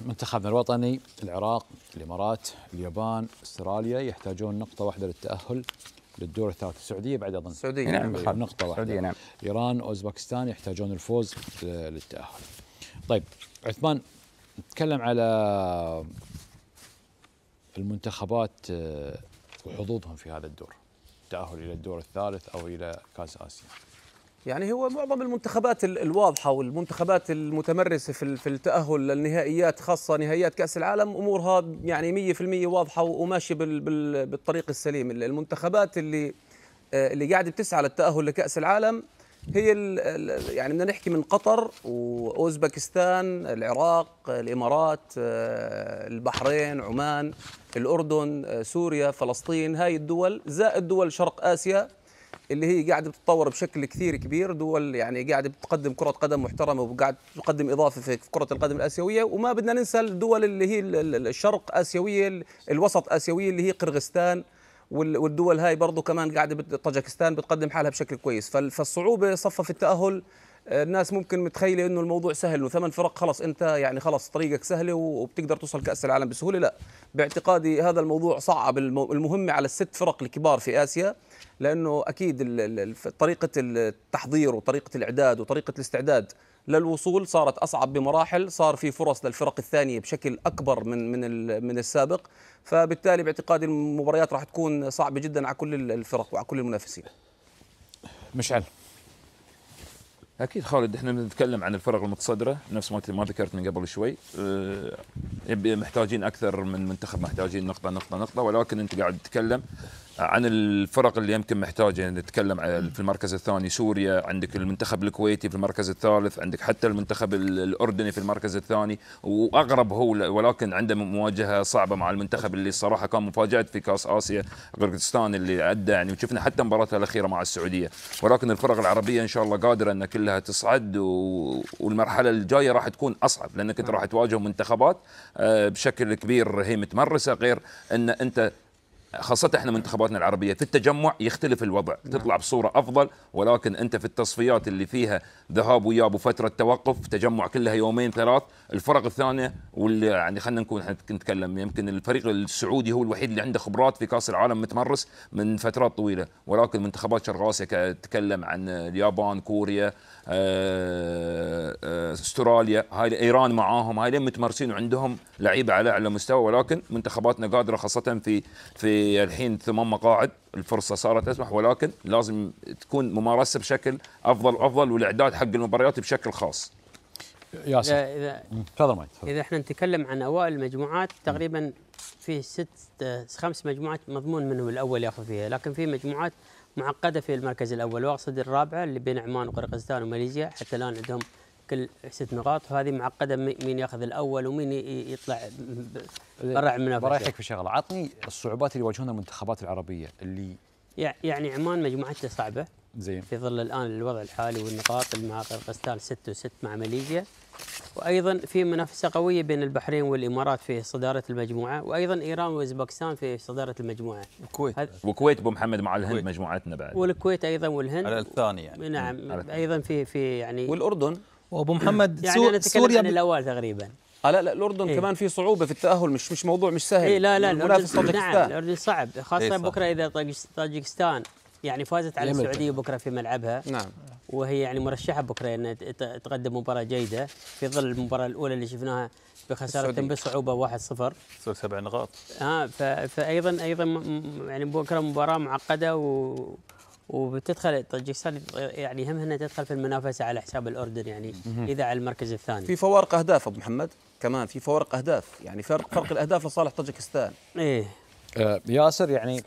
منتخبنا الوطني العراق الامارات اليابان استراليا يحتاجون نقطه واحده للتاهل للدور الثالث السعوديه بعد اظن السعوديه نعم بخير. نقطه واحده السعوديه نعم ايران اوزباكستان يحتاجون الفوز للتاهل طيب عثمان نتكلم على المنتخبات آه، وحظوظهم في هذا الدور التاهل الى الدور الثالث او الى كاس اسيا يعني هو معظم المنتخبات الواضحة والمنتخبات المتمرسة في في التأهل للنهائيات خاصة نهائيات كأس العالم أمورها يعني 100% واضحة وماشية بالطريق السليم المنتخبات اللي آه، اللي قاعدة بتسعى للتأهل لكأس العالم هي يعني بدنا نحكي من قطر واوزبكستان، العراق، الامارات، آه، البحرين، عمان، الاردن، آه، سوريا، فلسطين، هاي الدول زائد دول شرق اسيا اللي هي قاعده بتتطور بشكل كثير كبير دول يعني قاعده بتقدم كره قدم محترمه وقاعد تقدم اضافه في كره القدم الاسيويه وما بدنا ننسى الدول اللي هي الشرق اسيويه الوسط اسيويه اللي هي قرغستان والدول هاي برضه كمان قاعده طاجكستان بتقدم حالها بشكل كويس فالصعوبه في التاهل الناس ممكن متخيله انه الموضوع سهل وثمان فرق خلص انت يعني خلص طريقك سهله وبتقدر توصل كاس العالم بسهوله لا باعتقادي هذا الموضوع صعب المهمه على الست فرق الكبار في اسيا لانه اكيد طريقه التحضير وطريقه الاعداد وطريقه الاستعداد للوصول صارت اصعب بمراحل صار في فرص للفرق الثانيه بشكل اكبر من من من السابق فبالتالي باعتقادي المباريات راح تكون صعبه جدا على كل الفرق وعلى كل المنافسين مشعل اكيد خالد احنا بنتكلم عن الفرق المتصدره نفس ما ما ذكرت من قبل شوي أه، محتاجين اكثر من منتخب محتاجين نقطه نقطه نقطه ولكن انت قاعد تتكلم عن الفرق اللي يمكن محتاجه يعني نتكلم في المركز الثاني سوريا عندك المنتخب الكويتي في المركز الثالث عندك حتى المنتخب الاردني في المركز الثاني واغرب هو ولكن عنده مواجهه صعبه مع المنتخب اللي الصراحه كان مفاجاه في كاس اسيا قرقستان اللي ادى يعني وشفنا حتى مباراته الاخيره مع السعوديه ولكن الفرق العربيه ان شاء الله قادره ان كلها تصعد والمرحله الجايه راح تكون اصعب لانك انت راح تواجه منتخبات آه، بشكل كبير هي متمرسه غير ان انت خاصة احنا منتخباتنا العربية في التجمع يختلف الوضع نعم. تطلع بصورة أفضل ولكن أنت في التصفيات اللي فيها ذهاب وياب وفترة توقف تجمع كلها يومين ثلاث الفرق الثانية واللي يعني خلينا نكون احنا نتكلم يمكن الفريق السعودي هو الوحيد اللي عنده خبرات في كأس العالم متمرس من فترات طويلة ولكن منتخبات شرق آسيا تتكلم عن اليابان كوريا آه، آه، استراليا هاي ايران معاهم هاي متمرسين وعندهم لعيبه على اعلى مستوى ولكن منتخباتنا قادره خاصه في في الحين ثمان مقاعد الفرصه صارت اسمح ولكن لازم تكون ممارسه بشكل افضل وافضل والاعداد حق المباريات بشكل خاص. ياسر اذا تفضل مايك اذا احنا نتكلم عن اوائل المجموعات تقريبا في ست خمس مجموعات مضمون منهم الاول ياخذ فيها لكن في مجموعات معقده في المركز الاول واقصد الرابعه اللي بين عمان وقرقستان وماليزيا حتى الان عندهم بشكل ست نقاط وهذه معقده مين ياخذ الاول ومين يطلع قرع منافسه برايحك في شغله عطني الصعوبات اللي يواجهونها المنتخبات العربيه اللي يعني عمان مجموعتها صعبه زين في ظل الان الوضع الحالي والنقاط مع قرقستان 6 و6 مع ماليزيا وايضا في منافسه قويه بين البحرين والامارات في صداره المجموعه وايضا ايران واوزبكستان في صداره المجموعه الكويت والكويت ابو محمد مع الهند مجموعتنا بعد والكويت ايضا والهند على الثاني يعني نعم ايضا في في يعني والاردن وابو محمد يعني سو... سوريا عن الاول تقريبا آه لا لا الاردن إيه؟ كمان في صعوبه في التاهل مش مش موضوع مش سهل إيه لا لا الاردن نعم الاردن صعب خاصه إيه صعب. بكره اذا طاجكستان يعني فازت على السعوديه بكره في ملعبها نعم وهي يعني مرشحه بكره انها تقدم مباراه جيده في ظل المباراه الاولى اللي شفناها بخساره بصعوبه 1-0 صار سبع نقاط اه فايضا ايضا يعني بكره مباراه معقده و وبتدخل طاجكستان يعني هم هنا تدخل في المنافسه على حساب الاردن يعني اذا على المركز الثاني في فوارق اهداف ابو محمد كمان في فوارق اهداف يعني فرق فرق الاهداف لصالح طاجكستان ايه آه، ياسر يعني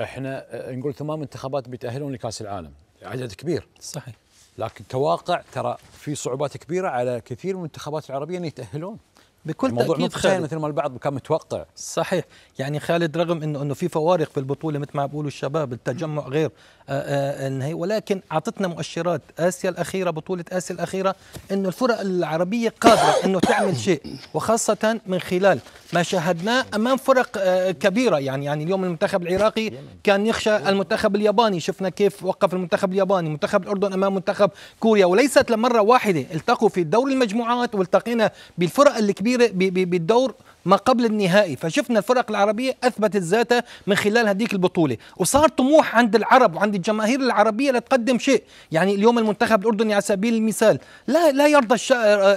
احنا آه، نقول ثمان منتخبات بيتاهلون لكاس العالم عدد كبير صحيح لكن كواقع ترى في صعوبات كبيره على كثير من المنتخبات العربيه ان يتاهلون بكل تاكيد خالد مثل ما البعض كان متوقع صحيح يعني خالد رغم انه انه في فوارق في البطوله مثل ما بيقولوا الشباب التجمع غير النهائي آه، آه، ولكن اعطتنا مؤشرات اسيا الاخيره بطوله اسيا الاخيره انه الفرق العربيه قادره انه تعمل شيء وخاصه من خلال ما شاهدناه امام فرق آه، كبيره يعني يعني اليوم المنتخب العراقي كان يخشى المنتخب الياباني شفنا كيف وقف المنتخب الياباني منتخب الاردن امام منتخب كوريا وليست لمره واحده التقوا في دور المجموعات والتقينا بالفرق الكبيره بالدور ما قبل النهائي فشفنا الفرق العربية أثبتت ذاتها من خلال هذيك البطولة وصار طموح عند العرب وعند الجماهير العربية لتقدم شيء يعني اليوم المنتخب الأردني على سبيل المثال لا لا يرضى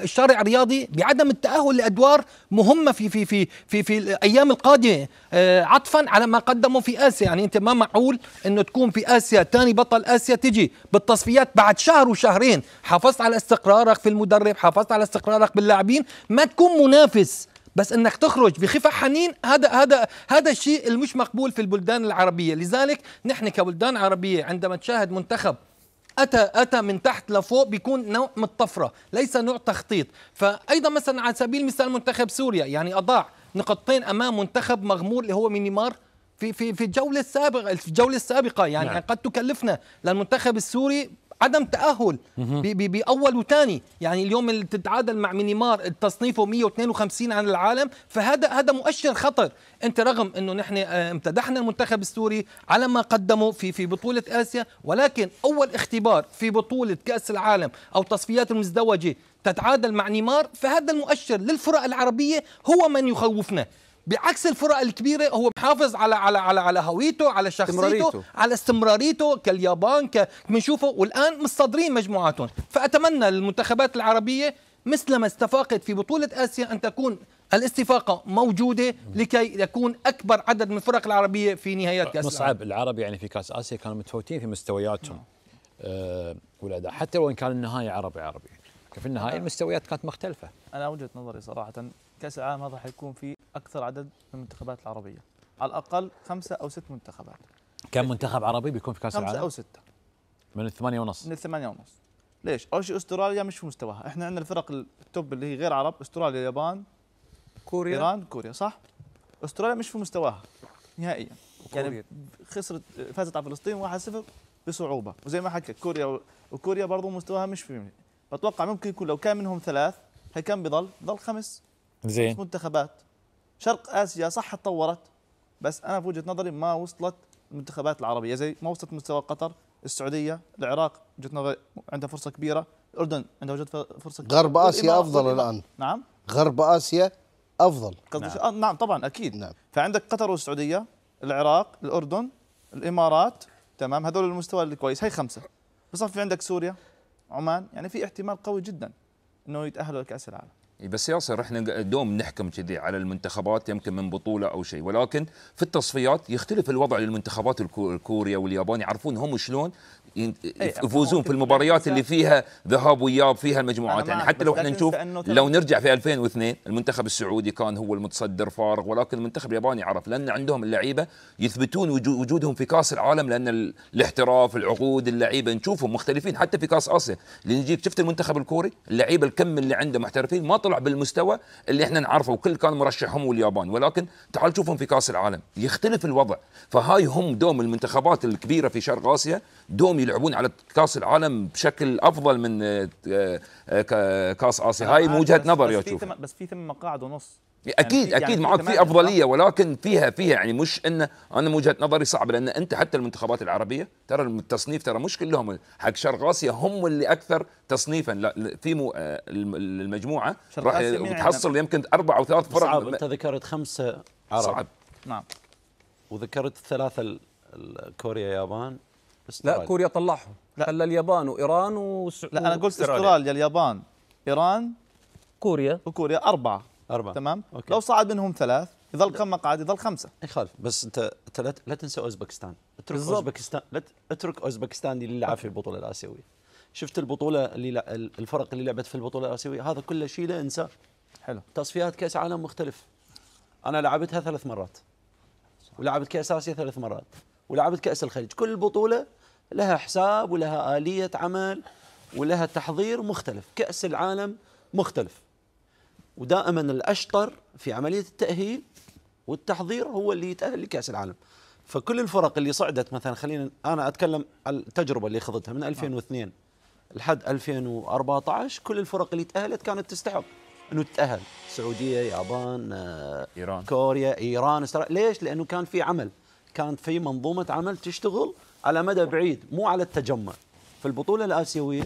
الشارع الرياضي بعدم التأهل لأدوار مهمة في في في في, في الأيام القادمة آه، عطفا على ما قدموا في آسيا يعني أنت ما معقول أنه تكون في آسيا ثاني بطل آسيا تجي بالتصفيات بعد شهر وشهرين حافظت على استقرارك في المدرب حافظت على استقرارك باللاعبين ما تكون منافس بس انك تخرج بخفة حنين هذا هذا هذا الشيء المش مقبول في البلدان العربيه لذلك نحن كبلدان عربيه عندما تشاهد منتخب اتى اتى من تحت لفوق بيكون نوع من الطفره ليس نوع تخطيط فايضا مثلا على سبيل المثال منتخب سوريا يعني اضاع نقطتين امام منتخب مغمور اللي هو مينيمار في في في الجوله السابقه الجوله السابقه يعني نعم. يعني قد تكلفنا للمنتخب السوري عدم تاهل باول وثاني يعني اليوم اللي تتعادل مع مينيمار تصنيفه 152 عن العالم فهذا هذا مؤشر خطر انت رغم انه نحن آه، امتدحنا المنتخب السوري على ما قدمه في في بطوله اسيا ولكن اول اختبار في بطوله كاس العالم او تصفيات المزدوجه تتعادل مع نيمار فهذا المؤشر للفرق العربيه هو من يخوفنا بعكس الفرق الكبيره هو محافظ على على على على هويته على شخصيته استمراريته. على استمراريته كاليابان كمنشوفه والان مصدرين مجموعاتهم فاتمنى للمنتخبات العربيه مثلما استفاقت في بطوله اسيا ان تكون الاستفاقة موجودة لكي يكون أكبر عدد من الفرق العربية في نهايات كأس مصعب العرب يعني في كأس آسيا كانوا متفوتين في مستوياتهم أه والأداء حتى وإن كان النهاية عربي عربي في النهاية المستويات كانت مختلفة أنا وجهة نظري صراحة كاس العالم هذا حيكون في اكثر عدد من المنتخبات العربيه على الاقل خمسه او ست منتخبات كم منتخب عربي بيكون في كاس العالم؟ خمسه او سته من الثمانية ونص من الثمانية ونص ليش؟ أول شيء استراليا مش في مستواها، احنا عندنا الفرق التوب اللي هي غير عرب استراليا اليابان كوريا ايران كوريا صح؟ استراليا مش في مستواها نهائيا يعني كوريا. يعني خسرت فازت على فلسطين 1-0 بصعوبه وزي ما حكيت كوريا وكوريا برضه مستواها مش في بتوقع ممكن يكون لو كان منهم ثلاث هي كم بضل؟ بضل خمس زين منتخبات شرق اسيا صح تطورت بس انا في وجهه نظري ما وصلت المنتخبات العربيه زي ما وصلت مستوى قطر السعوديه العراق وجهه نظري عندها فرصه كبيره الاردن عندها وجهه فرصه كبيره غرب اسيا افضل الان نعم غرب اسيا افضل نعم. آه نعم طبعا اكيد نعم. فعندك قطر والسعوديه العراق الاردن الامارات تمام هذول المستوى الكويس هي خمسه بصفي في عندك سوريا عمان يعني في احتمال قوي جدا انه يتاهلوا لكاس العالم إيه، بس ياسر احنا دوم نحكم كذي على المنتخبات يمكن من بطوله او شيء ولكن في التصفيات يختلف الوضع للمنتخبات الكوريا واليابان يعرفون هم شلون إيه، يفوزون في المباريات اللي فيها ذهاب وياب فيها المجموعات يعني حتى لو احنا نشوف لو نرجع في 2002 المنتخب السعودي كان هو المتصدر فارغ ولكن المنتخب الياباني عرف لان عندهم اللعيبه يثبتون وجودهم في كاس العالم لان الاحتراف العقود اللعيبه نشوفهم مختلفين حتى في كاس اسيا اللي نجيك شفت المنتخب الكوري اللعيبه الكم اللي عنده محترفين ما طلع طلع بالمستوى اللي احنا نعرفه وكل كان مرشحهم واليابان ولكن تعال شوفهم في كاس العالم يختلف الوضع فهاي هم دوم المنتخبات الكبيره في شرق اسيا دوم يلعبون على كاس العالم بشكل افضل من آه، آه، كاس اسيا هاي من وجهه نظر يا بس في ثم مقاعد ونص اكيد يعني اكيد معك في يعني افضليه ولكن فيها فيها يعني مش انه انا من وجهه نظري صعب لان انت حتى المنتخبات العربيه ترى التصنيف ترى مش كلهم حق شرق اسيا هم اللي اكثر تصنيفا لا في المجموعه آه، راح تحصل يمكن اربع او ثلاث فرق صعب انت ذكرت خمسه عرب صعب نعم وذكرت الثلاثه كوريا يابان لا كوريا طلعهم لا خلى اليابان وايران وس... لا انا قلت استراليا اليابان ايران كوريا وكوريا اربعه أربعة تمام أوكي. لو صعد منهم ثلاث يظل كم مقعد يظل خمسة يخالف إيه، بس أنت أنت لا, تنسى أوزبكستان اترك بالزبط. أوزبكستان لا اترك أوزبكستان اللي لعب في البطولة الآسيوية شفت البطولة اللي الفرق اللي لعبت في البطولة الآسيوية هذا كله شيء لا انسى حلو تصفيات كأس عالم مختلف أنا لعبتها ثلاث مرات ولعبت كأس آسيا ثلاث مرات ولعبت كأس الخليج كل بطولة لها حساب ولها آلية عمل ولها تحضير مختلف كأس العالم مختلف ودائما الاشطر في عمليه التاهيل والتحضير هو اللي يتاهل لكاس العالم فكل الفرق اللي صعدت مثلا خلينا انا اتكلم عن التجربه اللي خضتها من 2002 لحد 2014 كل الفرق اللي تاهلت كانت تستحق انه تتاهل السعوديه يابان آه، ايران كوريا ايران استرا... ليش لانه كان في عمل كانت في منظومه عمل تشتغل على مدى بعيد مو على التجمع في البطوله الاسيويه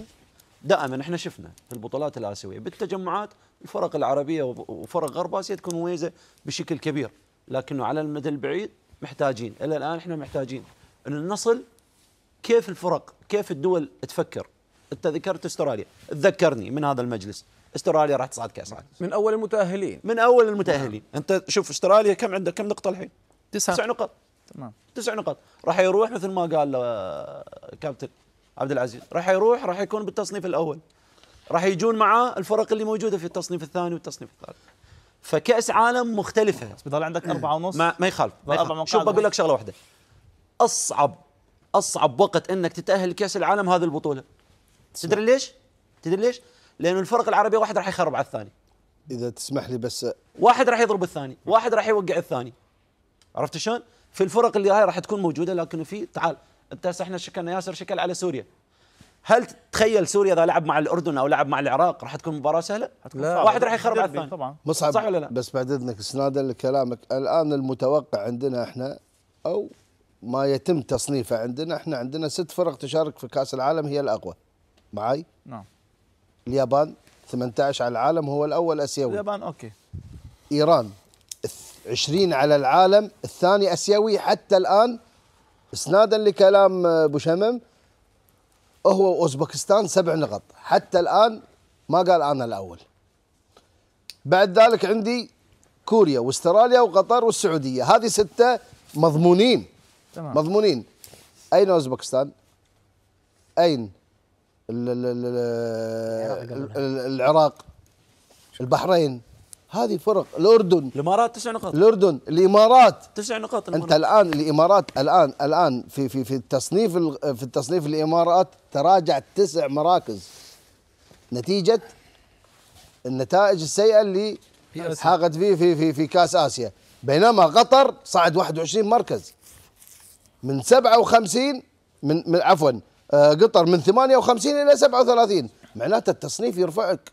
دائما احنا شفنا في البطولات الاسيويه بالتجمعات الفرق العربيه وفرق غرب اسيا تكون مميزه بشكل كبير لكنه على المدى البعيد محتاجين الى الان احنا محتاجين ان نصل كيف الفرق كيف الدول تفكر انت ذكرت استراليا تذكرني من هذا المجلس استراليا راح تصعد كاس عالم من اول المتاهلين من اول المتاهلين نعم. انت شوف استراليا كم عندها كم نقطه الحين تسع تسع نقاط تمام تسع نقاط راح يروح مثل ما قال آه، كابتن عبد العزيز راح يروح راح يكون بالتصنيف الاول راح يجون معاه الفرق اللي موجوده في التصنيف الثاني والتصنيف الثالث فكاس عالم مختلفه بس بضل عندك أربعة ونص ما, ما يخالف, شوف بقول لك شغله واحده اصعب اصعب وقت انك تتاهل لكاس العالم هذه البطوله تدري ليش تدري ليش لانه الفرق العربيه واحد راح يخرب على الثاني اذا تسمح لي بس واحد راح يضرب الثاني واحد راح يوقع الثاني عرفت شلون في الفرق اللي هاي راح تكون موجوده لكن في تعال انت احنا شكلنا ياسر شكل على سوريا هل تتخيل سوريا اذا لعب مع الاردن او لعب مع العراق راح تكون مباراه سهله؟ لا واحد راح يخرب على الثاني طبعا مصعب صح ولا لا؟ بس بعد اذنك اسنادا لكلامك الان المتوقع عندنا احنا او ما يتم تصنيفه عندنا احنا عندنا ست فرق تشارك في كاس العالم هي الاقوى معي؟ نعم اليابان 18 على العالم هو الاول اسيوي اليابان اوكي ايران 20 على العالم الثاني اسيوي حتى الان اسنادا لكلام آه، ابو شمم هو واوزبكستان سبع نقط حتى الان ما قال انا الاول بعد ذلك عندي كوريا واستراليا وقطر والسعوديه هذه سته مضمونين تمام. مضمونين اين اوزبكستان اين العراق البحرين هذه فرق الاردن الامارات تسع نقاط الاردن الامارات تسع نقاط الإمارات. انت الان الامارات الان الان في في في التصنيف في التصنيف الامارات تراجع تسع مراكز نتيجه النتائج السيئه اللي حاقت فيه في في في كاس اسيا بينما قطر صعد 21 مركز من 57 من, من عفوا آه، قطر من 58 الى 37 معناته التصنيف يرفعك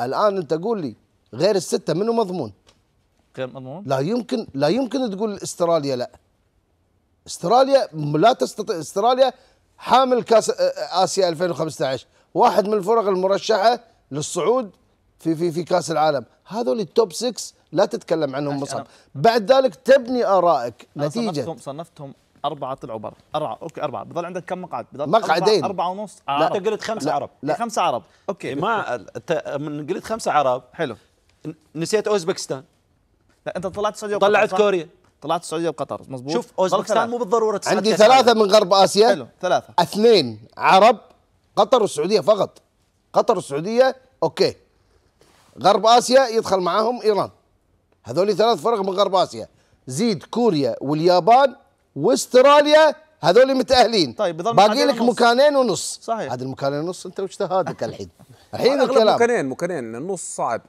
الان انت قول لي غير السته منه مضمون غير مضمون لا يمكن لا يمكن تقول استراليا لا استراليا لا تستطيع استراليا حامل كاس آه، آه، اسيا 2015 واحد من الفرق المرشحه للصعود في في في كاس العالم هذول التوب 6 لا تتكلم عنهم مصعب بعد ذلك تبني ارائك نتيجه صنفتهم صنفتهم أربعة طلعوا برا أربعة أوكي أربعة بضل عندك كم مقعد بضل مقعدين أربعة, أربعة ونص لا أنت قلت خمسة لا. عرب لا. خمسة عرب أوكي ما من قلت خمسة عرب حلو نسيت اوزبكستان لا انت طلعت السعوديه وقطر طلعت كوريا طلعت السعوديه وقطر مضبوط شوف اوزبكستان مو بالضروره عندي ثلاثه من غرب اسيا حلو ثلاثه اثنين عرب قطر والسعوديه فقط قطر والسعوديه اوكي غرب اسيا يدخل معاهم ايران هذول ثلاث فرق من غرب اسيا زيد كوريا واليابان واستراليا هذول متاهلين طيب باقي لك مكانين ونص صحيح هذا المكانين ونص انت واجتهادك الحين الحين الكلام مكانين مكانين النص صعب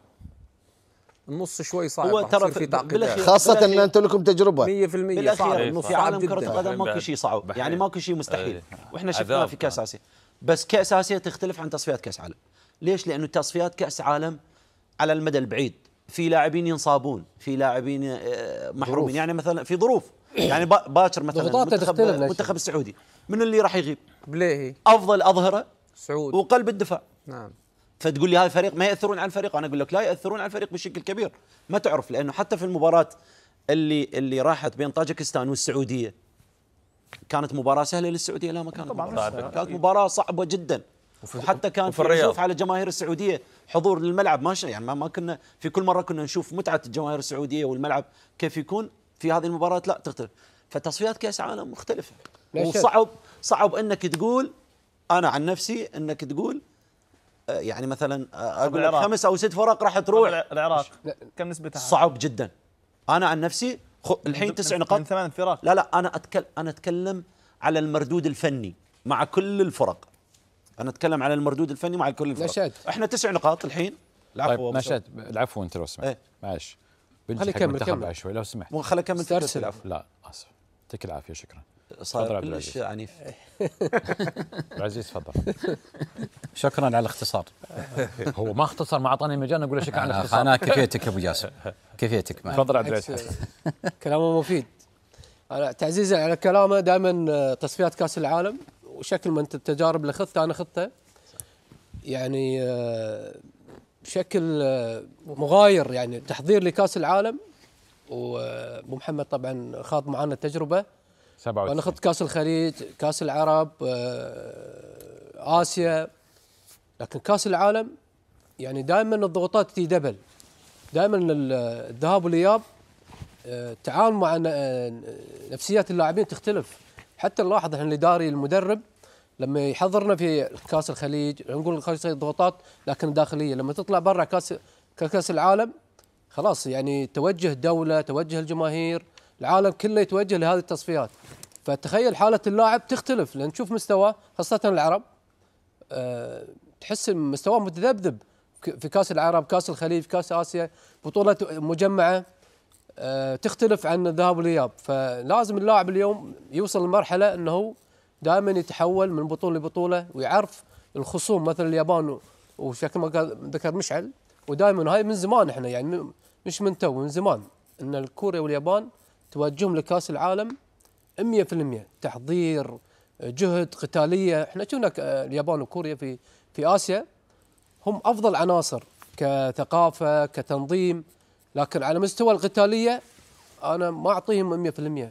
النص شوي صعب هو ترى في تعقيدات خاصه ان انتم لكم تجربه 100% بالاخير النص في عالم كره القدم ماكو شيء صعب يعني ماكو شيء مستحيل إيه. واحنا شفناه في كاس اسيا بس كاس اسيا تختلف عن تصفيات كاس عالم ليش لانه تصفيات كاس عالم على المدى البعيد في لاعبين ينصابون في لاعبين آه، محرومين يعني مثلا في ظروف يعني باكر مثلا المنتخب المنتخب السعودي من اللي راح يغيب بليهي افضل اظهره سعود وقلب الدفاع نعم فتقول لي هذا الفريق ما ياثرون على الفريق انا اقول لك لا ياثرون على الفريق بشكل كبير ما تعرف لانه حتى في المباراه اللي اللي راحت بين طاجكستان والسعوديه كانت مباراه سهله للسعوديه لا ما كانت طبعا مباراة. كانت مباراه صعبه جدا وحتى كان في رجوف على جماهير السعوديه حضور للملعب ما يعني ما, ما كنا في كل مره كنا نشوف متعه الجماهير السعوديه والملعب كيف يكون في هذه المباراه لا تختلف فتصفيات كاس عالم مختلفه وصعب صعب انك تقول انا عن نفسي انك تقول يعني مثلا اقول العراق. خمس او ست فرق راح تروح العراق كم نسبتها؟ صعب جدا انا عن نفسي الحين تسع نقاط من ثمان فرق لا لا انا اتكلم انا اتكلم على المردود الفني مع كل الفرق انا اتكلم على المردود الفني مع كل الفرق نشاد احنا تسع نقاط الحين العفو طيب نشاد العفو انت لو سمحت ايه؟ معلش خليك كمل كمل شوي لو سمحت خليك كمل لا اسف يعطيك العافيه شكرا صار كلش عنيف العزيز تفضل شكرا على الاختصار هو ما اختصر ما اعطاني مجال اقول له شكرا على الاختصار انا كفيتك ابو جاسم كفيتك تفضل عبد العزيز كلامه مفيد انا تعزيزا على كلامه دائما آه، تصفيات كاس العالم وشكل ما انت التجارب اللي اخذتها انا اخذتها يعني بشكل آه، آه، مغاير يعني تحضير لكاس العالم وابو محمد طبعا خاض معنا التجربه 97 وانا اخذت كاس الخليج كاس العرب آه، اسيا لكن كاس العالم يعني دائما الضغوطات تي دبل دائما الذهاب والاياب آه، تعامل مع آه، نفسيات اللاعبين تختلف حتى نلاحظ احنا الاداري المدرب لما يحضرنا في كاس الخليج نقول الخليج ضغوطات لكن داخليه لما تطلع برا كاس كاس العالم خلاص يعني توجه الدوله توجه الجماهير العالم كله يتوجه لهذه التصفيات فتخيل حاله اللاعب تختلف لان تشوف مستواه خاصه العرب آه، تحس مستواه متذبذب في كاس العرب كاس الخليج كاس اسيا بطوله مجمعه آه، تختلف عن الذهاب والاياب فلازم اللاعب اليوم يوصل لمرحله انه دائما يتحول من بطوله لبطوله ويعرف الخصوم مثل اليابان وشكل ما ذكر مشعل ودائما هاي من زمان احنا يعني مش من تو من زمان ان الكوريا واليابان توجههم لكاس العالم 100% تحضير جهد قتاليه احنا شفنا اليابان وكوريا في في اسيا هم افضل عناصر كثقافه كتنظيم لكن على مستوى القتاليه انا ما اعطيهم 100%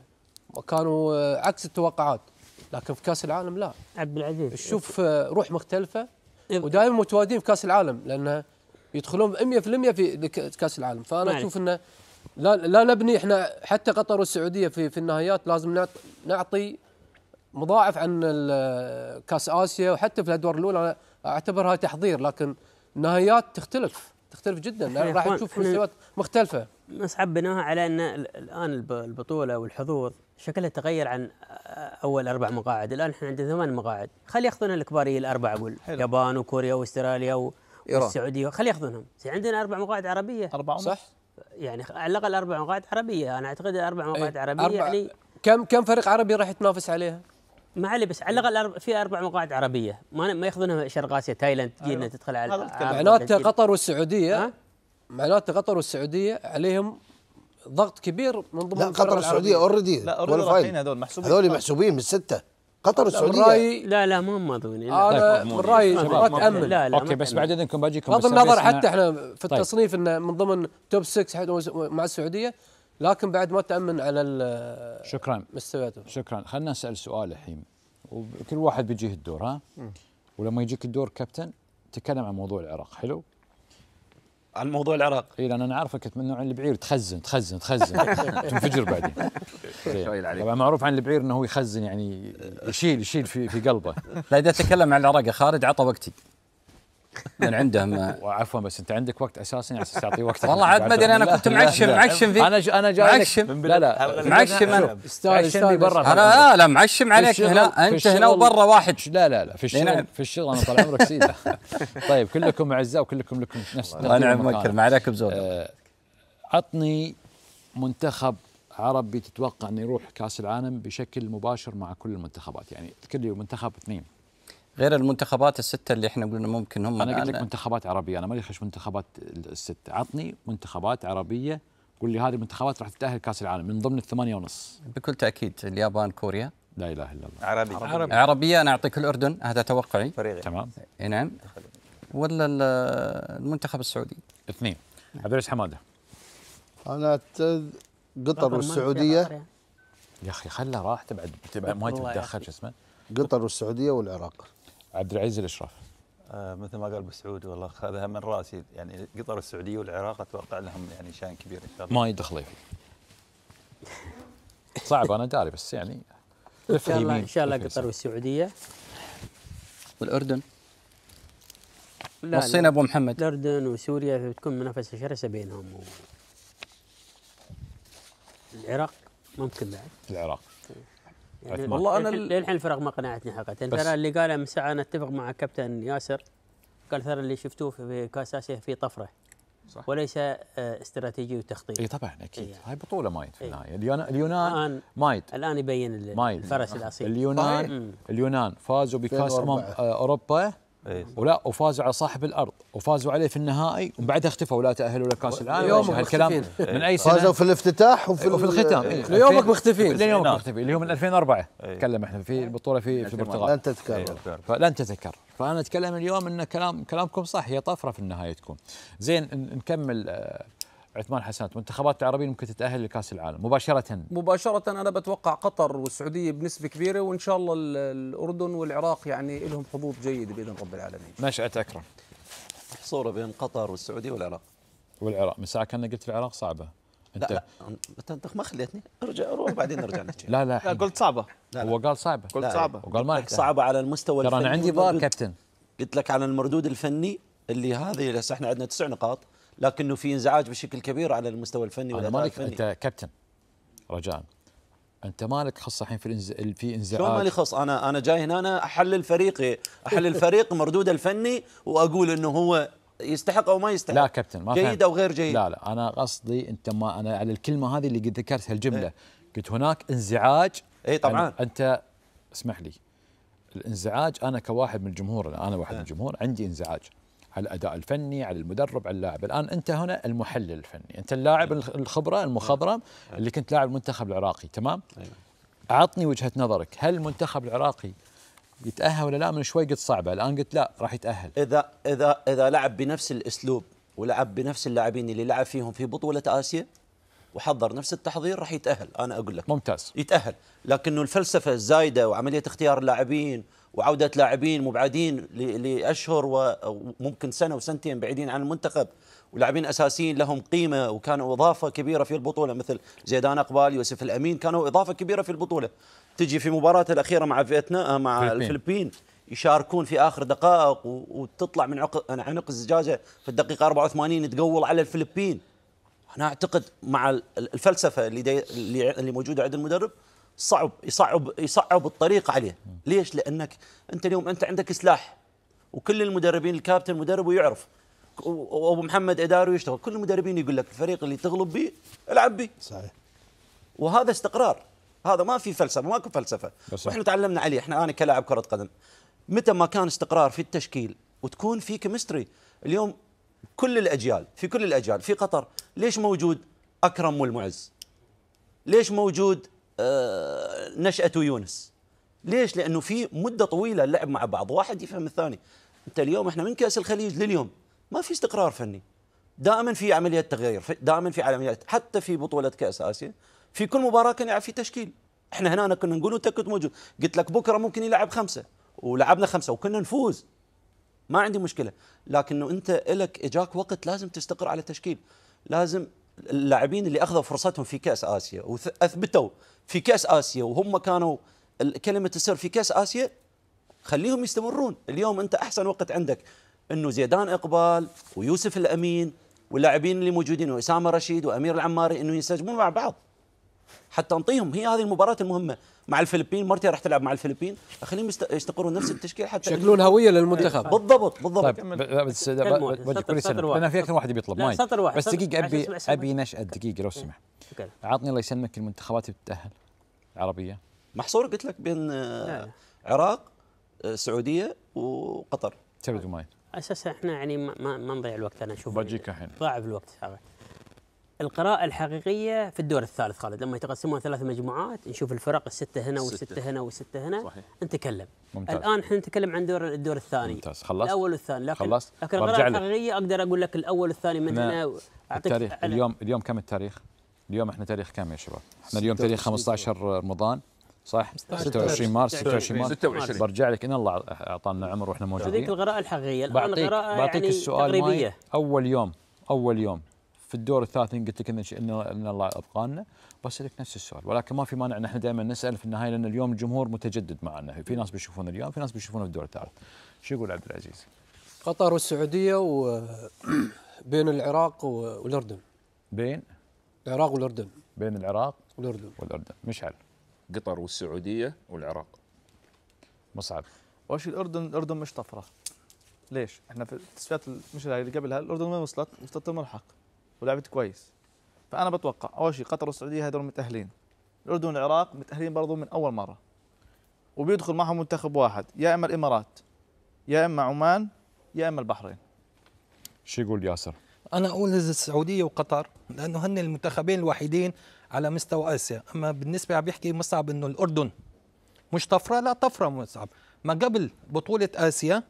كانوا آه، عكس التوقعات لكن في كاس العالم لا عبد العزيز شوف آه، روح مختلفه ودائما متواجدين في كاس العالم لان يدخلون 100% في كاس العالم فانا اشوف انه لا لا نبني احنا حتى قطر والسعوديه في في النهايات لازم نعطي مضاعف عن كاس اسيا وحتى في الادوار الاولى اعتبرها تحضير لكن النهايات تختلف تختلف جدا راح تشوف مستويات مختلفه نصعب بناها على ان الان البطوله والحظوظ شكلها تغير عن اول اربع مقاعد الان احنا عندنا ثمان مقاعد خلي ياخذون الكباريه الاربعه اقول اليابان وكوريا واستراليا والسعوديه خلي ياخذونهم عندنا اربع مقاعد عربيه اربعه صح يعني على الاقل اربع مقاعد عربيه انا اعتقد اربع مقاعد إيه، عربيه أربع يعني كم كم فريق عربي راح يتنافس عليها؟ ما علي بس على الاقل في اربع مقاعد عربيه ما ما ياخذونها شرق اسيا تايلاند تجينا أيوة. تدخل على معناته قطر والسعوديه معناته قطر والسعوديه عليهم ضغط كبير من ضمن لا قطر والسعوديه اوريدي لا اوريدي هذول محسوبين هذول محسوبين بالسته قطر والسعوديه طيب، لا لا ما مضمون انا من رايي ما لا لا اوكي بس بعد اذنكم باجيكم بغض النظر حتى احنا في طيب. التصنيف انه من ضمن توب 6 مع السعوديه لكن بعد ما تامن على شكرا مستوياته شكرا خلينا نسال سؤال الحين وكل واحد بيجيه الدور ها ولما يجيك الدور كابتن تكلم عن موضوع العراق حلو عن موضوع العراق اي لان انا عارفك من نوع البعير تخزن تخزن تخزن تنفجر بعدين إيه. طبعا معروف عن البعير انه هو يخزن يعني يشيل يشيل في في قلبه لا اذا تكلم عن العراق يا خالد عطى وقتي من عندهم وعفوا بس انت عندك وقت اساسا على يعني اساس تعطي وقت والله عاد ما ادري انا كنت معشم معشم فيك انا انا جاي معشم لا لا معشم انا استاذ برا انا لا لا معشم عليك هنا انت هنا وبرا واحد لا لا لا في الشغل في الشغل انا طال عمرك سيده طيب كلكم اعزاء وكلكم لكم نفس الله نعم مكر ما عليك بزود آه، عطني منتخب عربي تتوقع انه يروح كاس العالم بشكل مباشر مع كل المنتخبات يعني تذكر لي منتخب اثنين غير المنتخبات السته اللي احنا قلنا ممكن هم انا قلت لك منتخبات عربيه انا ما يخش منتخبات السته عطني منتخبات عربيه قول لي هذه المنتخبات راح تتاهل كاس العالم من ضمن الثمانيه ونص بكل تاكيد اليابان كوريا لا اله الا الله عربي عربي, عربي انا اعطيك الاردن هذا توقعي فريقي تمام اي نعم ولا المنتخب السعودي اثنين عبد العزيز حماده انا قطر والسعوديه يعني. يا اخي خله راح تبعد ما تتدخل شو اسمه قطر والسعوديه والعراق عبد العزيز الاشراف آه، مثل ما قال ابو سعود والله خذها من راسي يعني قطر السعوديه والعراق اتوقع لهم يعني شان كبير ان شاء الله ما يدخل فيه صعب انا داري بس يعني ان شاء الله ان شاء الله قطر والسعوديه والاردن والصين ابو محمد الاردن وسوريا بتكون منافسه شرسه بينهم و... العراق ممكن بعد العراق يعني والله انا للحين الفرق ما قنعتني حقيقه ترى اللي قاله من ساعه انا اتفق مع كابتن ياسر قال ترى اللي شفتوه في كاس اسيا في طفره صح. وليس آه، استراتيجي وتخطيط اي طبعا اكيد هاي بطوله مايد في النهايه اليونان اليونان مايد الان يبين الفرس الاصيل اليونان اليونان فازوا بكاس امم اوروبا إيه. ولا وفازوا على صاحب الارض وفازوا عليه في النهائي ومن بعدها اختفوا ولا تاهلوا لكاس العالم يوم هالكلام من اي سنه فازوا في الافتتاح وفي, وفي الختام إيه. ليومك مختفين ليومك نعم. مختفين اللي هو من 2004 إيه. تكلم احنا في البطوله في في البرتغال لن تتكرر فلن تتكرر فانا اتكلم اليوم ان كلام كلامكم صح هي طفره في النهايه تكون زين نكمل آه، عثمان حسنات المنتخبات العربية ممكن تتأهل لكأس العالم مباشرة مباشرة أنا بتوقع قطر والسعودية بنسبة كبيرة وإن شاء الله الأردن والعراق يعني لهم حظوظ جيدة بإذن رب العالمين نشأة أكرم صورة بين قطر والسعودية والعراق والعراق من ساعة كنا قلت العراق صعبة انت لا, انت ما خليتني ارجع اروح بعدين نرجع لا لا, لا قلت صعبه هو قال صعبه قلت صعبه وقال ما صعبه على المستوى الفني ترى انا عندي بار كابتن قلت لك على المردود الفني اللي هذه احنا عندنا تسع نقاط لكنه في انزعاج بشكل كبير على المستوى الفني والاداء مالك الفني انت كابتن رجاء انت مالك خص الحين في الانز... في انزعاج شلون مالي خص انا انا جاي هنا انا احلل فريقي احلل فريق مردود الفني واقول انه هو يستحق او ما يستحق لا كابتن ما جيد او غير جيد لا لا انا قصدي انت ما انا على الكلمه هذه اللي قد ذكرتها الجمله ايه؟ قلت هناك انزعاج اي طبعا انت اسمح لي الانزعاج انا كواحد من الجمهور انا واحد ايه؟ من الجمهور عندي انزعاج على الاداء الفني على المدرب على اللاعب الان انت هنا المحلل الفني انت اللاعب نعم. الخبره المخضرم نعم. نعم. اللي كنت لاعب المنتخب العراقي تمام اعطني أيوه. وجهه نظرك هل المنتخب العراقي يتاهل ولا لا من شوي قلت صعبه الان قلت لا راح يتاهل اذا اذا اذا لعب بنفس الاسلوب ولعب بنفس اللاعبين اللي لعب فيهم في بطوله اسيا وحضر نفس التحضير راح يتاهل انا اقول لك ممتاز يتاهل لكنه الفلسفه الزايده وعمليه اختيار اللاعبين وعوده لاعبين مبعدين لاشهر وممكن سنه وسنتين بعيدين عن المنتخب ولاعبين اساسيين لهم قيمه وكانوا اضافه كبيره في البطوله مثل زيدان اقبال يوسف الامين كانوا اضافه كبيره في البطوله تجي في مباراة الاخيره مع فيتنام آه، مع فلبين. الفلبين يشاركون في اخر دقائق وتطلع من عنق الزجاجه في الدقيقه 84 تقول على الفلبين انا اعتقد مع الفلسفه اللي اللي موجوده عند المدرب صعب يصعب يصعب الطريق عليه ليش لانك انت اليوم انت عندك سلاح وكل المدربين الكابتن مدرب ويعرف وابو محمد اداري يشتغل كل المدربين يقول لك الفريق اللي تغلب به العب به صحيح وهذا استقرار هذا ما في فلسفه ماكو فلسفه واحنا تعلمنا عليه احنا انا كلاعب كره قدم متى ما كان استقرار في التشكيل وتكون في كيمستري اليوم كل الاجيال في كل الاجيال في قطر ليش موجود اكرم والمعز ليش موجود آه، نشأة يونس ليش؟ لأنه في مدة طويلة اللعب مع بعض واحد يفهم الثاني أنت اليوم إحنا من كأس الخليج لليوم ما في استقرار فني دائما في عملية تغيير دائما في عمليات حتى في بطولة كأس آسيا في كل مباراة كان يلعب في تشكيل احنا هنا كنا نقول تكت كنت موجود قلت لك بكره ممكن يلعب خمسه ولعبنا خمسه وكنا نفوز ما عندي مشكله لكنه انت لك اجاك وقت لازم تستقر على تشكيل لازم اللاعبين اللي اخذوا فرصتهم في كاس اسيا واثبتوا في كاس اسيا وهم كانوا كلمه السر في كاس اسيا خليهم يستمرون اليوم انت احسن وقت عندك انه زيدان اقبال ويوسف الامين واللاعبين اللي موجودين واسامه رشيد وامير العماري انه ينسجمون مع بعض حتى نعطيهم هي هذه المباراه المهمه مع الفلبين مرتين راح تلعب مع الفلبين خليهم يستقروا نفس التشكيل حتى يشكلون هويه للمنتخب آه، بالضبط بالضبط طيب بس لان في اكثر واحد بيطلب ماي سطر واحد بس دقيقه ابي ابي نشأة دقيقه لو إيه. سمحت عطني الله يسلمك المنتخبات اللي بتتاهل العربيه محصور قلت لك بين آه، عراق السعوديه آه، وقطر تبدو ماي على اساس احنا يعني ما نضيع الوقت انا اشوف بجيك الحين ضاع الوقت هذا القراءة الحقيقية في الدور الثالث خالد لما يتقسمون ثلاث مجموعات نشوف الفرق الستة هنا والستة هنا والستة هنا صحيح. نتكلم ممتاز. الآن احنا نتكلم عن دور الدور الثاني ممتاز خلصت الأول والثاني لكن خلصت لكن القراءة الحقيقية أقدر أقول لك الأول والثاني من هنا أعطيك التاريخ اليوم اليوم كم التاريخ؟ اليوم احنا تاريخ كم يا شباب؟ احنا اليوم تاريخ 15 رمضان صح 26 مارس 26 مارس 26 برجع لك ان الله اعطانا عمر واحنا موجودين هذيك القراءه الحقيقيه الان القراءه بعطيك يعني السؤال تقريبيه اول يوم اول يوم في الدور الثالث قلت لك ان الله ابقانا بسالك نفس السؤال ولكن ما في مانع ان احنا دائما نسال في النهايه لان اليوم الجمهور متجدد معنا في ناس بيشوفون اليوم في ناس بيشوفون في الدور الثالث شو يقول عبد العزيز؟ قطر والسعوديه وبين العراق والاردن بين العراق والاردن بين العراق والاردن والاردن مشعل قطر والسعوديه والعراق مصعب وش الاردن الاردن مش طفره ليش؟ احنا في التصفيات مش اللي قبلها الاردن وين وصلت؟ وصلت الملحق ولعبت كويس فانا بتوقع اول شيء قطر والسعوديه هذول متاهلين الاردن والعراق متاهلين برضو من اول مره وبيدخل معهم منتخب واحد يا اما الامارات يا اما عمان يا اما البحرين شو يقول ياسر انا اقول السعوديه وقطر لانه هن المنتخبين الوحيدين على مستوى اسيا اما بالنسبه عم يحكي مصعب انه الاردن مش طفره لا طفره مصعب ما قبل بطوله اسيا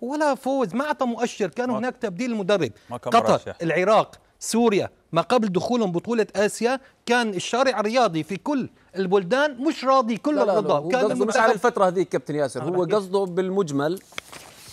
ولا فوز ما اعطى مؤشر كان هناك تبديل مدرب قطر العراق سوريا ما قبل دخولهم بطولة آسيا كان الشارع الرياضي في كل البلدان مش راضي كل الرضا النظام لا كان مش على الفترة هذيك كابتن ياسر هو قصده بالمجمل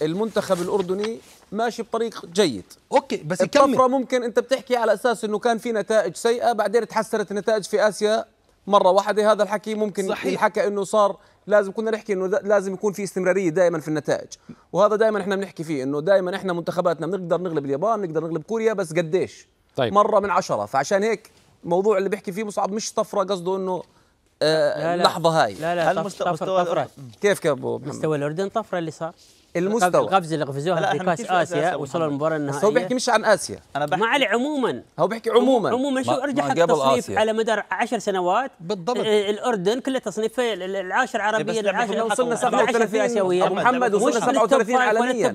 المنتخب الأردني ماشي بطريق جيد اوكي بس الطفره ممكن انت بتحكي على اساس انه كان في نتائج سيئه بعدين تحسنت النتائج في اسيا مره واحده هذا الحكي ممكن صحيح. ينحكى انه صار لازم كنا نحكي انه لازم يكون في استمراريه دائما في النتائج وهذا دائما احنا بنحكي فيه انه دائما احنا منتخباتنا بنقدر نغلب اليابان نقدر نغلب كوريا بس قديش طيب. مره من عشرة فعشان هيك الموضوع اللي بيحكي فيه مصعب مش طفره قصده انه آه لا لا لحظة هاي لا لا هل طفرة مستوى طفرة كيف كابو مستوى الاردن طفره اللي صار المستوى القفزه اللي قفزوها في كاس اسيا وصلوا المباراه النهائيه هو بيحكي مش عن اسيا انا بحكي ما علي عموما هو بيحكي عموما عموما شو ارجع التصنيف على مدار 10 سنوات بالضبط الاردن كله تصنيف العاشر إيه، عربيه العاشر وصلنا 37 اسيويه ابو محمد وصلنا 37 عالميا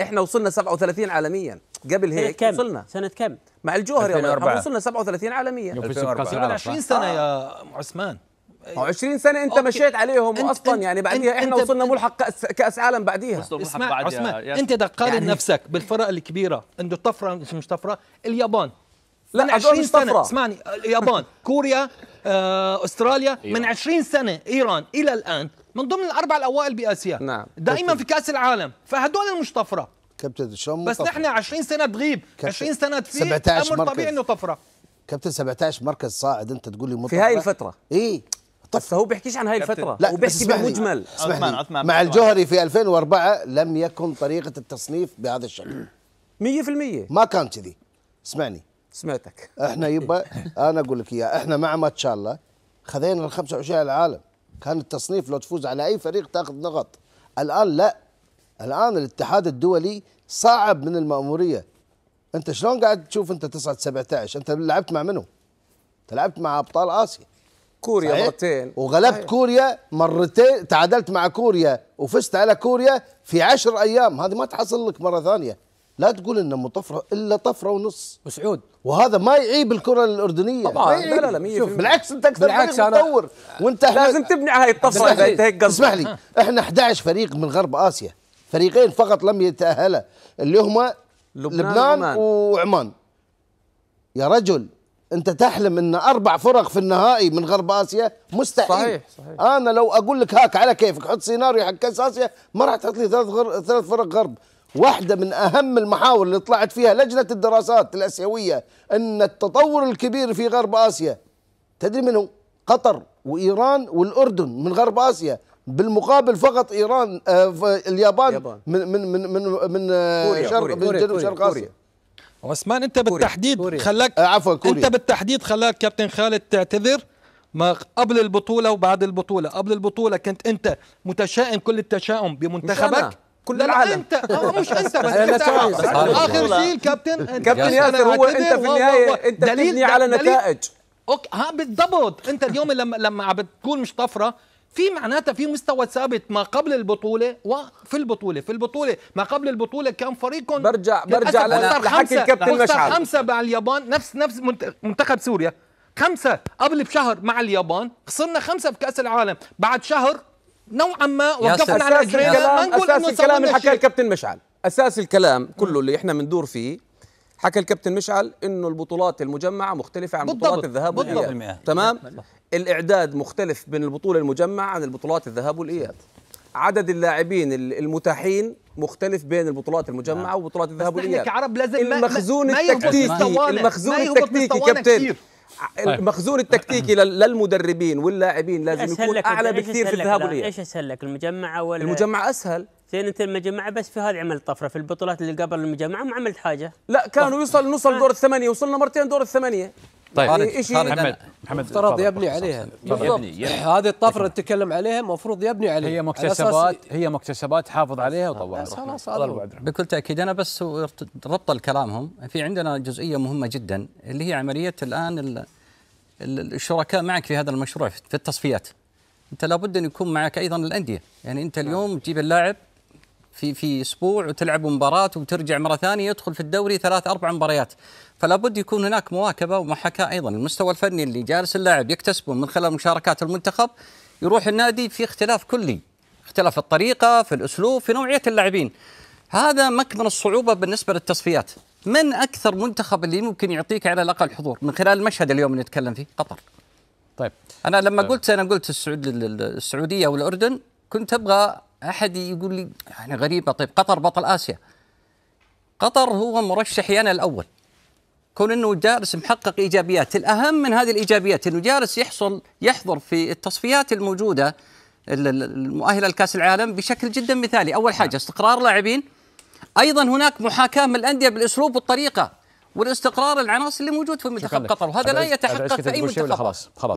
احنا وصلنا 37 عالميا قبل هيك وصلنا سنه كم مع الجوهر الجوهري وصلنا 37 عالميا 2004 20 سنه يا عثمان أيوة. هو 20 سنه انت أوكي. مشيت عليهم انت اصلا انت يعني بعديها احنا وصلنا ملحق كاس عالم بعديها اسمع عثمان انت تقارن يعني نفسك بالفرق الكبيره عنده طفره مش طفره اليابان لا 20 سنه اسمعني اليابان كوريا آه، استراليا إيران. من 20 سنه ايران الى الان من ضمن الاربع الاوائل باسيا نعم دائما في كاس العالم فهدول مش طفره كابتن شلون بس نحن 20 سنه تغيب 20 سنه تفيد 17 امر طبيعي انه طفره كابتن 17 مركز صاعد انت تقول لي في هاي الفتره ايه طيب فهو بيحكيش عن هاي الفتره لا وبيحكي بالمجمل عثمان عثمان مع الجوهري في 2004 لم يكن طريقه التصنيف بهذا الشكل 100% ما كان كذي اسمعني سمعتك احنا يبا انا اقول لك اياه احنا مع ما شاء الله خذينا ال 25 العالم كان التصنيف لو تفوز على اي فريق تاخذ نقط الان لا الان الاتحاد الدولي صعب من الماموريه انت شلون قاعد تشوف انت تصعد 17 انت لعبت مع منو؟ انت لعبت مع ابطال اسيا كوريا صحيح؟ مرتين وغلبت صحيح. كوريا مرتين تعادلت مع كوريا وفزت على كوريا في عشر ايام هذه ما تحصل لك مره ثانيه لا تقول انه مطفرة طفره الا طفره ونص وسعود وهذا ما يعيب الكره الاردنيه طبعا لا لا لا شوف بالعكس انت اكثر بالعكس أنا متطور وانت لازم تبني على هاي الطفره اذا انت هيك اسمح لي احنا 11 فريق من غرب اسيا فريقين فقط لم يتاهلا اللي هما لبنان, لبنان وعمان يا رجل انت تحلم ان اربع فرق في النهائي من غرب اسيا مستحيل صحيح صحيح انا لو اقول لك هاك على كيفك حط سيناريو حق كاس اسيا ما راح تحط لي ثلاث غر... ثلاث فرق غرب واحده من اهم المحاور اللي طلعت فيها لجنه الدراسات الاسيويه ان التطور الكبير في غرب اسيا تدري منو؟ قطر وايران والاردن من غرب اسيا بالمقابل فقط ايران آه اليابان, اليابان من من من من, من آه، شرق من جنوب شرق اسيا عثمان انت بالتحديد كوريا. خلاك آه، عفوا كوريا. انت بالتحديد خلاك كابتن خالد تعتذر ما قبل البطوله وبعد البطوله قبل البطوله كنت انت متشائم كل التشاؤم بمنتخبك كل العالم انت آه، آه، مش انت بس اخر شيء الكابتن كابتن ياسر هو انت في النهايه انت بتبني على نتائج اوكي ها بالضبط انت اليوم لما لما عم بتكون مش طفره في معناتها في مستوى ثابت ما قبل البطولة وفي البطولة في البطولة ما قبل البطولة كان فريقهم برجع برجع لحكي الكابتن مشعل خمسة مع اليابان نفس نفس منتخب سوريا خمسة قبل بشهر مع اليابان خسرنا خمسة بكأس العالم بعد شهر نوعا ما وقفنا على أساس ما نقول الكلام اللي حكاه الكابتن مشعل اساس الكلام كله اللي احنا بندور فيه حكى الكابتن مشعل انه البطولات المجمعه مختلفه عن بطولات الذهاب والاياب تمام بالضبط. الاعداد مختلف بين البطوله المجمعه عن البطولات الذهاب والاياب عدد اللاعبين المتاحين مختلف بين البطولات المجمعه نعم. وبطولات الذهاب والاياب كعرب لازم المخزون التكتيكي المخزون التكتيكي كابتن طيب. المخزون التكتيكي للمدربين واللاعبين لازم يكون اعلى بكثير في الذهاب والاياب ايش اسهل لك المجمعه ولا المجمع اسهل زين انت المجمعه بس في هذه عملت طفره في البطولات اللي قبل المجمعه ما عملت حاجه لا كانوا يوصل نوصل دور الثمانيه وصلنا مرتين دور الثمانيه طيب خارج شيء محمد محمد مفترض يبني عليها يبني هذه الطفره اللي تتكلم عليها المفروض يبني عليها هي مكتسبات هي مكتسبات حافظ عليها وطورها خلاص بكل تاكيد انا بس ربط كلامهم في عندنا جزئيه مهمه جدا اللي هي عمليه الان الشركاء معك في هذا المشروع في التصفيات انت لابد ان يكون معك ايضا الانديه يعني انت اليوم تجيب اللاعب في في اسبوع وتلعب مباراه وترجع مره ثانيه يدخل في الدوري ثلاث اربع مباريات فلا بد يكون هناك مواكبه ومحاكاه ايضا المستوى الفني اللي جالس اللاعب يكتسبه من خلال مشاركات المنتخب يروح النادي في اختلاف كلي اختلاف الطريقه في الاسلوب في نوعيه اللاعبين هذا مكمن الصعوبه بالنسبه للتصفيات من اكثر منتخب اللي ممكن يعطيك على الاقل حضور من خلال المشهد اليوم اللي نتكلم فيه قطر طيب انا لما طيب. قلت انا قلت السعود السعوديه والاردن كنت ابغى احد يقول لي يعني غريبه طيب قطر بطل اسيا قطر هو مرشح يانا الاول كون انه جالس محقق ايجابيات الاهم من هذه الايجابيات انه جالس يحصل يحضر في التصفيات الموجوده المؤهله لكاس العالم بشكل جدا مثالي اول حاجه نعم. استقرار لاعبين ايضا هناك محاكاه من الانديه بالاسلوب والطريقه والاستقرار العناصر اللي موجود في منتخب قطر وهذا لا يتحقق في اي منتخب خلاص خلاص